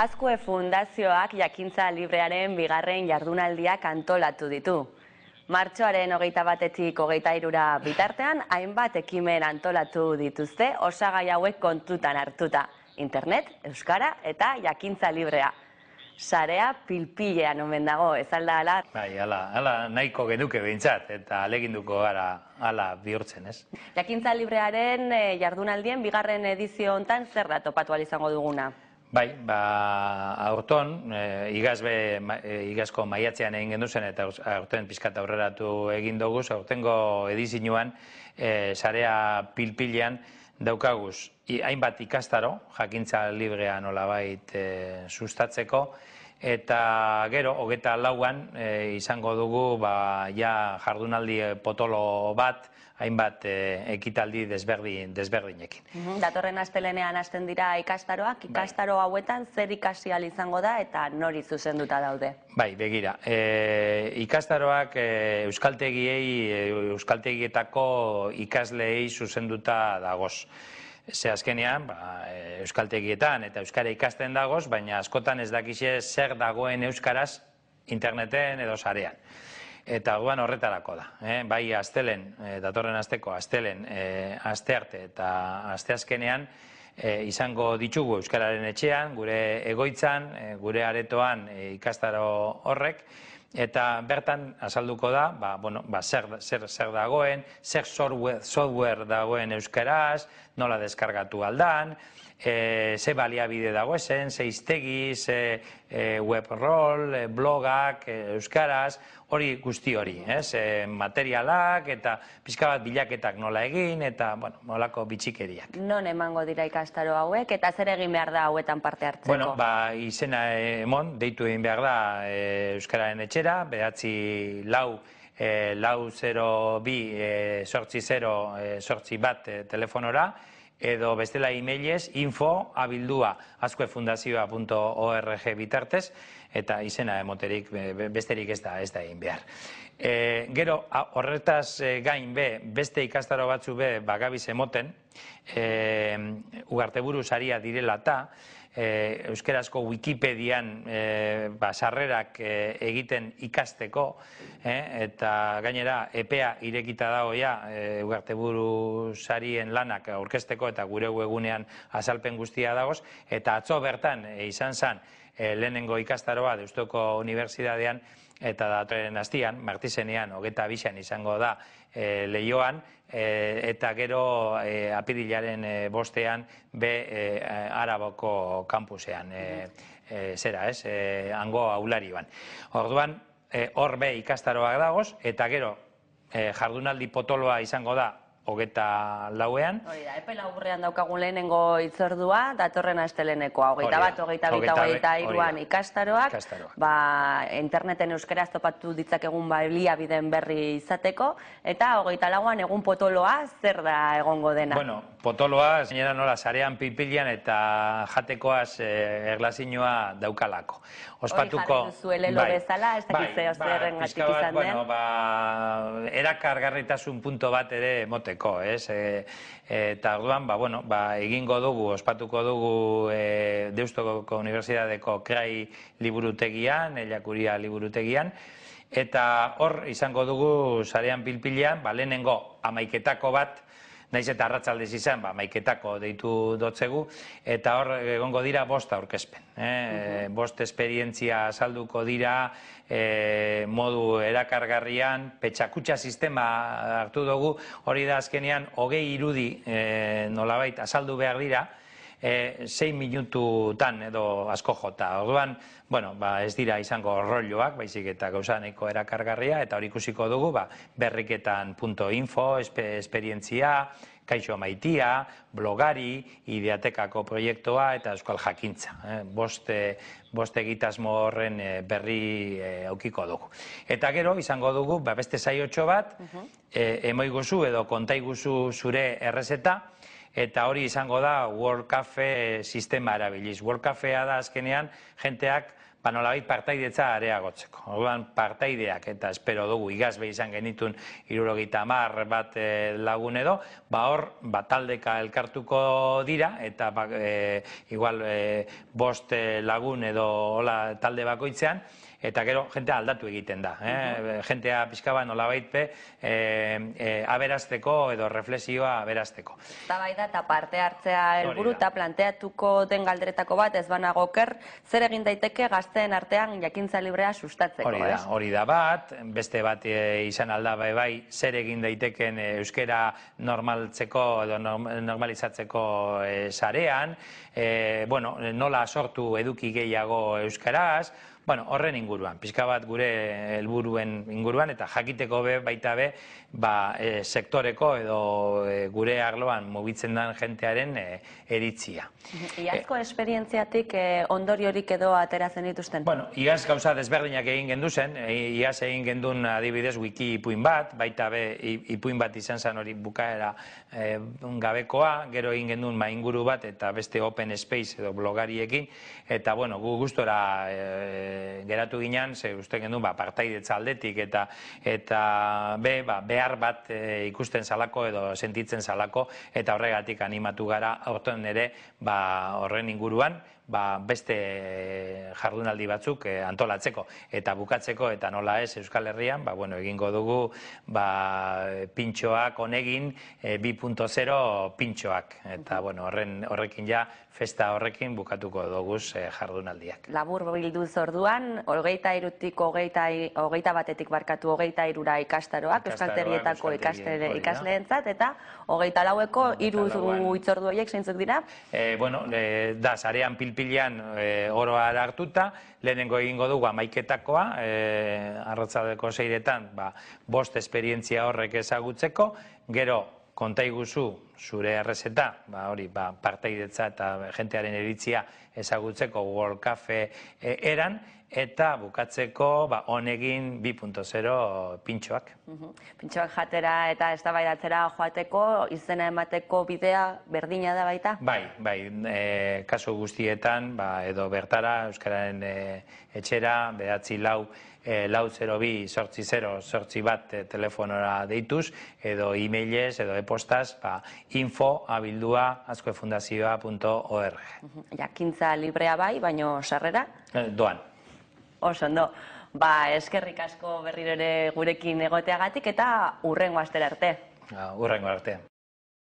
Azkue Fundazioak jakintza librearen bigarren jardunaldiak antolatu ditu. Martxoaren hogeita batetik hogeita irura bitartean, hainbat ekimen antolatu dituzte osagai hauek kontutan hartuta. Internet, Euskara eta jakintza librea sarea pilpilea omen dago, ez alda ala? Bai, ala, ala nahiko genuke behintzat, eta aleginduko gara ala bihurtzen, ez? Jakintza librearen eh, jardunaldien bigarren edizio hontan zer da topatu izango duguna? Bai, ba, aurton, eh, igazbe, eh, igazko maiatzean egin genduzen, eta aurten pizkat aurreratu egin dugu, aurtengo edizinuan, sarea pilpilean, daukaguz hainbat ikastaro, jakintza librea nolabait e, sustatzeko, eta gero, hogeta lauan, eh, izango dugu, ba, ja jardunaldi eh, potolo bat, hainbat eh, ekitaldi desberdi, desberdinekin. Mm -hmm. Datorren astelenean hasten dira ikastaroak, bai. ikastaro hauetan zer ikasi izango da eta nori zuzenduta daude. Bai, begira. E, ikastaroak eh, euskaltegiei euskaltegietako ikasleei zuzenduta dagoz. Ze azkenean, ba, euskaltegietan eta euskara ikasten dagoz, baina askotan ez dakixe zer dagoen euskaraz interneten edo sarean. Eta guan horretarako da. Eh? Bai, astelen, e, datorren asteko, astelen, e, arte eta asteazkenean, e, eh, izango ditugu Euskararen etxean, gure egoitzan, e, gure aretoan e, ikastaro horrek, eta bertan azalduko da, ba, bueno, ba, zer, zer, zer dagoen, zer software, dagoen Euskaraz, nola deskargatu aldan, e, ze baliabide dago esen, ze iztegi, ze e, web roll, blogak, Euskaraz, hori guzti hori, ez, e, materialak eta pixka bat bilaketak nola egin eta, bueno, nolako bitxikeriak. Non emango dira ikastaro hauek eta zer egin behar da hauetan parte hartzeko? Bueno, ba, izena emon, deitu egin behar da e, Euskararen etxera, behatzi lau, e, lau zero bi, e, sortzi zero, sortzi e, bat e, telefonora, edo bestela e-mailez info abildua azkuefundazioa.org bitartez eta izena emoterik besterik ez da ez da egin behar. E, gero horretaz e, gain be, beste ikastaro batzu be bagabiz emoten, e, ugarte buruz direla eta e, euskerazko Wikipedian e, ba, eh, egiten ikasteko, e, eta gainera EPEA irekita dago ja, e, ugarte sarien lanak aurkesteko eta gure uegunean azalpen guztia dagoz, eta atzo bertan e, izan zen, Eh, lehenengo ikastaroa deustoko Unibertsitatean eta datoren hastian, martizenean, hogeta abixan izango da eh, lehioan, eh, eta gero apirilaren bostean be araboko kampusean zera, ez, ango aulari ban. Orduan, hor be ikastaroak dagoz, eta gero jardunaldi potoloa izango da hogeta lauean. Hori da, epe daukagun lehenengo itzordua, datorren asteleneko, hogeita bat, hogeita bita, hogeita iruan ikastaroak, ba, interneten euskara topatu ditzakegun ba, elia biden berri izateko, eta hogeita lauan egun potoloa zer da egongo dena? Bueno, potoloa, zeinera nola, zarean pipilian eta jatekoaz e, daukalako. Ospatuko... Hori jarretu zuele bai. bezala, ez dakitzea bai, ba, izan den. ba, erakargarritasun punto bat ere emote ez? E, e, eta orduan, ba, bueno, ba, egingo dugu, ospatuko dugu e, Deustoko Unibertsitateko Krai liburutegian, Elakuria liburutegian eta hor izango dugu sarean pilpilean, ba lehenengo amaiketako bat naiz eta arratsaldez izan, ba maiketako deitu dotzegu eta hor egongo dira bost aurkezpen, eh, mhm. bost esperientzia salduko dira eh, modu erakargarrian, petxakutxa sistema hartu dugu, hori da azkenean hogei irudi eh, nolabait azaldu behar dira e, eh, minutu minututan edo asko jota. Orduan, bueno, ba, ez dira izango rolloak, baizik eta gauzaneko erakargarria, eta hori ikusiko dugu, ba, berriketan esperientzia, kaixo maitia, blogari, ideatekako proiektua eta euskal jakintza. Eh? Boste, boste egitasmo horren eh, berri e, eh, aukiko dugu. Eta gero, izango dugu, ba, beste saiotxo bat, uh -huh. e, emoiguzu edo kontaiguzu zure errezeta, eta hori izango da World Cafe eh, sistema erabiliz. World Cafea da azkenean jenteak ba, nolabait partaidetza areagotzeko. Orduan partaideak eta espero dugu igazbe izan genitun irurogeita mar bat eh, lagun edo, ba hor, ba, taldeka elkartuko dira eta ba, eh, igual eh, bost lagun edo talde bakoitzean, eta gero jentea aldatu egiten da. Eh? Jentea pixka ba nolabait aberazteko edo reflexioa aberazteko. Eta bai da, eta parte hartzea helburu eta planteatuko den galderetako bat ez banago ker, zer egin daiteke gazte gazteen artean jakintza librea sustatzeko. Hori da, hori da bat, beste bat eh, izan alda bai bai, zer egin daiteken eh, euskera normaltzeko edo normalizatzeko zarean, eh, bueno, nola sortu eduki gehiago euskaraz, Bueno, horren inguruan, pixka bat gure helburuen inguruan, eta jakiteko be, baita be, ba, sektoreko edo gure arloan mugitzen dan jentearen e, eritzia. Iazko esperientziatik e, ondoriorik edo ateratzen zituzten. Bueno, iaz gauza desberdinak egin gendu zen, e, iaz egin gendun adibidez wiki ipuin bat, baita be ipuin bat izan zen hori bukaera e, gabekoa, gero egin gendun mainguru bat eta beste open space edo blogariekin, eta bueno, gu gustora e, geratu ginen, ze uste gendun ba, partaidetza aldetik, eta eta ba, behar bat ikusten salako edo sentitzen salako, eta horregatik animatu gara, horren ere, ba, horren inguruan, ba, beste jardun aldi batzuk eh, antolatzeko eta bukatzeko eta nola ez Euskal Herrian, ba, bueno, egingo dugu ba, pintxoak onegin 2.0 eh, pintxoak eta bueno, horren, horrekin ja festa horrekin bukatuko dugu jardunaldiak. Labur bilduz orduan, hogeita irutik, hogeita batetik barkatu, hogeita irura ikastaroak, euskalterietako ikastere ikasleentzat, eta hogeita laueko iru itzordu horiek zeintzuk dira? E, bueno, eh, da, zarean pilpilian e, eh, oroa hartuta, lehenengo egingo dugu amaiketakoa, e, arratzadeko zeiretan, ba, bost esperientzia horrek ezagutzeko, gero kontaiguzu zure errezeta, ba, hori, ba, parteidetza eta jentearen eritzia ezagutzeko World Cafe e, eran, eta bukatzeko ba, honegin 2.0 pintxoak. Pintxoak jatera eta ez da joateko, izena emateko bidea berdina da baita? Bai, bai, e, kasu guztietan, ba, edo bertara, Euskararen e, etxera, behatzi lau, e, lau 0 bi, sortzi 0, sortzi bat e, telefonora deituz, edo e-mailez, edo e-postaz, ba, info abildua azkoefundazioa.org. Jakintza librea bai, baino sarrera? Eh, doan. Oso, no. Ba, eskerrik asko berriro ere gurekin egoteagatik eta urrengo astera arte. Urrengo arte.